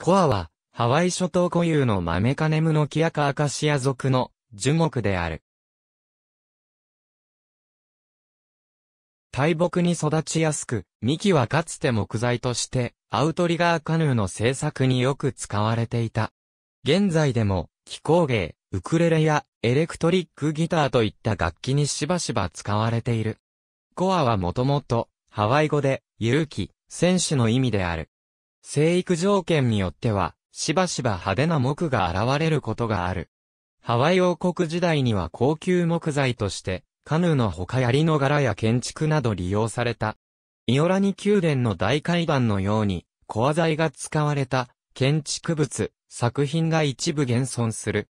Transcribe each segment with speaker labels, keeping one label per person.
Speaker 1: コアは、ハワイ諸島固有のマメカネムノキアカアカシア族の樹木である。大木に育ちやすく、幹はかつて木材として、アウトリガーカヌーの製作によく使われていた。現在でも、気候芸、ウクレレやエレクトリックギターといった楽器にしばしば使われている。コアはもともと、ハワイ語で、勇気、戦士の意味である。生育条件によっては、しばしば派手な木が現れることがある。ハワイ王国時代には高級木材として、カヌーの他槍の柄や建築など利用された。イオラニ宮殿の大階段のように、コア材が使われた建築物、作品が一部現存する。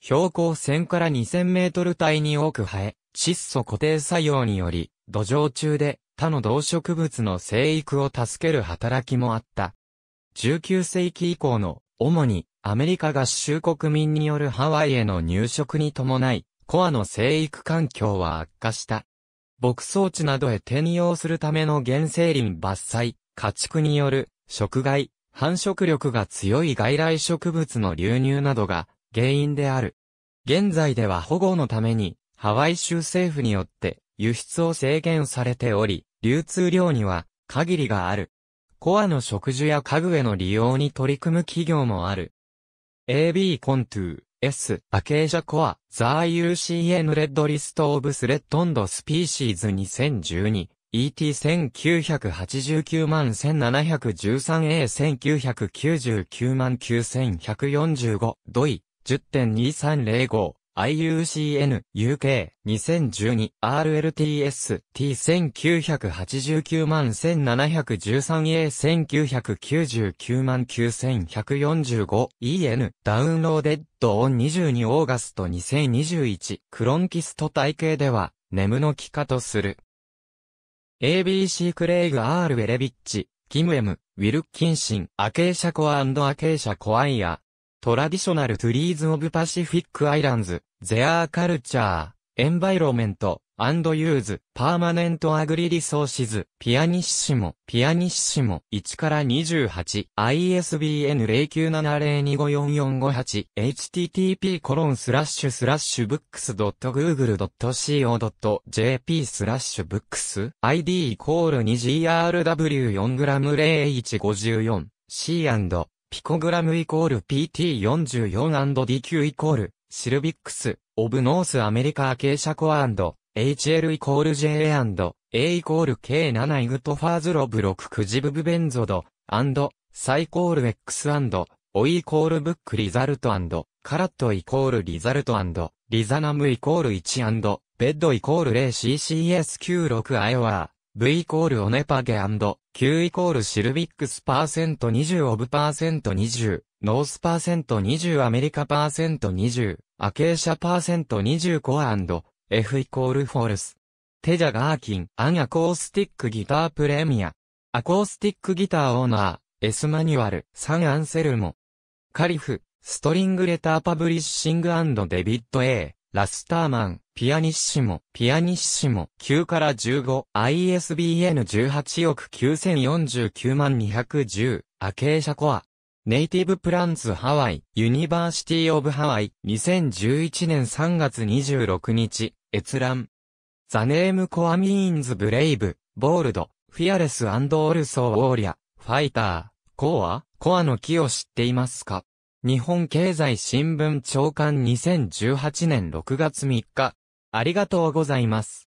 Speaker 1: 標高1000から2000メートル帯に多く生え、窒素固定作用により、土壌中で他の動植物の生育を助ける働きもあった。19世紀以降の、主にアメリカ合衆国民によるハワイへの入植に伴い、コアの生育環境は悪化した。牧草地などへ転用するための原生林伐採、家畜による、食害、繁殖力が強い外来植物の流入などが原因である。現在では保護のために、ハワイ州政府によって輸出を制限されており、流通量には限りがある。コアの植樹や家具への利用に取り組む企業もある。AB コントゥー、S、アケージャコア、ザー UCN レッドリストオブスレッドンドスピーシーズ2012、ET1989 万 1713A1999 万9145、ドイ、10.2305。IUCN UK 2012 RLTS T1989 万 1713A1999 万9145 EN ダウンローデッドオン22オーガスト2021クロンキスト体系ではネムの帰化とする。ABC クレイグ R ウェレビッチ、キムエム、ウィルキンシン、アケーシャコアアケーシャコアイア、トラディショナルトゥリーズオブパシフィックアイランズ、ゼアーカルチャー、エンバイロメント、アンドユーズ、パーマネントアグリリソーシズ、ピアニッシモ、ピアニッシモ、1から28、ISBN 0 9 7 0 2 5 4 4 5 8 http コロンスラッシュスラッシュブックス .google.co.jp スラッシュブックス、ID イコール 2GRW4g0154、C& ピコグラムイコール PT44&DQ イコール、シルビックス、オブノースアメリカアケーシャコア HL イコール JA&A イコール K7 イグトファーズロブ6クジブブベンゾド、アンド、サイコール X& オイコールブックリザルトカラットイコールリザルトリザナムイコール1ベッドイコール 0CCS96 アイオア V イコールオネパゲ Q イコールシルビックスパーセント20オブパーセント20、ノースパーセント20アメリカパーセント20、アケーシャパーセント20コア F イコールフォルス。テジャガーキン、アンアコースティックギタープレミア。アコースティックギターオーナー、S マニュアル、サンアンセルモ。カリフ、ストリングレターパブリッシングデビット A、ラスターマン。ピアニッシモ、ピアニッシモ、9から15、ISBN 18億9049万210、アケーシャコア。ネイティブプランツハワイ、ユニバーシティオブハワイ、2011年3月26日、閲覧。ザネームコアミーンズブレイブ、ボールド、フィアレスオルソーォーリア、ファイター、コア、コアの木を知っていますか日本経済新聞長官2018年6月3日、ありがとうございます。